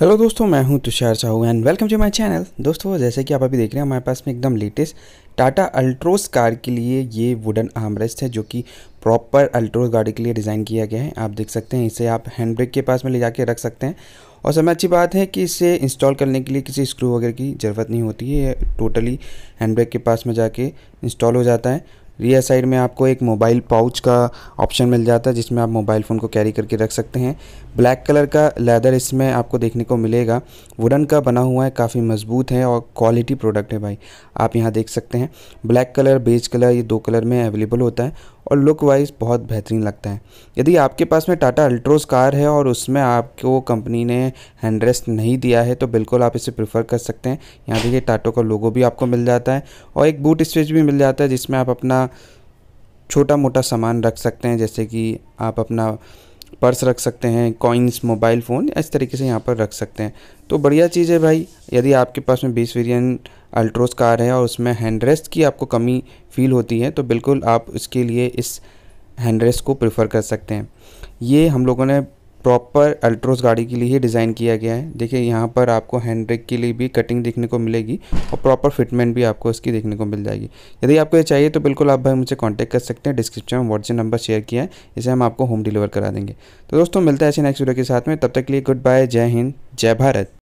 hello दोस्तों मैं हूं Tushar Sahu and welcome to my channel दोस्तों जैसे कि आप अभी देख रहे हैं हमारे पास में एकदम लेटेस्ट टाटा अल्ट्रोस कार के लिए ये वुडन आमरेस्ट है जो कि प्रॉपर अल्ट्रोस गाड़ी के लिए डिज़ाइन किया गया है आप देख सकते हैं इसे आप हैंड ब्रेक के पास में ले जा रख सकते हैं और सबसे अच्छी बात है कि इसे इंस्टॉल करने के लिए किसी स्क्रू वगैरह की ज़रूरत नहीं होती है टोटली हैंड ब्रेक के पास में जाके इंस्टॉल हो जाता है रियर साइड में आपको एक मोबाइल पाउच का ऑप्शन मिल जाता है जिसमें आप मोबाइल फ़ोन को कैरी करके रख सकते हैं ब्लैक कलर का लेदर इसमें आपको देखने को मिलेगा वुडन का बना हुआ है काफ़ी मजबूत है और क्वालिटी प्रोडक्ट है भाई आप यहाँ देख सकते हैं ब्लैक कलर बेज कलर ये दो कलर में अवेलेबल होता है और लुक वाइज बहुत बेहतरीन लगता है यदि आपके पास में टाटा अल्ट्रोज कार है और उसमें आपको कंपनी ने हैंडरेस्ट नहीं दिया है तो बिल्कुल आप इसे प्रेफर कर सकते हैं यहाँ देखिए टाटो का लोगो भी आपको मिल जाता है और एक बूट स्पेस भी मिल जाता है जिसमें आप अपना छोटा मोटा सामान रख सकते हैं जैसे कि आप अपना पर्स रख सकते हैं कॉइन्स मोबाइल फ़ोन इस तरीके से यहाँ पर रख सकते हैं तो बढ़िया चीज़ है भाई यदि आपके पास में बीस वेरियन अल्ट्रोस कार है और उसमें हैंडरेस्ट की आपको कमी फील होती है तो बिल्कुल आप उसके लिए इस हैंडरेस्ट को प्रेफर कर सकते हैं ये हम लोगों ने प्रॉपर अल्ट्रोस गाड़ी के लिए ही डिज़ाइन किया गया है देखिए यहाँ पर आपको हैंड ब्रेक के लिए भी कटिंग देखने को मिलेगी और प्रॉपर फिटमेंट भी आपको इसकी देखने को मिल जाएगी यदि आपको ये चाहिए तो बिल्कुल आप भाई मुझे कॉन्टैक्ट कर सकते हैं डिस्क्रिप्शन में व्हाट्सएप नंबर शेयर किया है इसे हम आपको होम डिलीवर करा देंगे तो दोस्तों मिलता है ऐसे नेक्स्ट वीडियो के साथ में तब तक के लिए गुड बाय जय हिंद जय भारत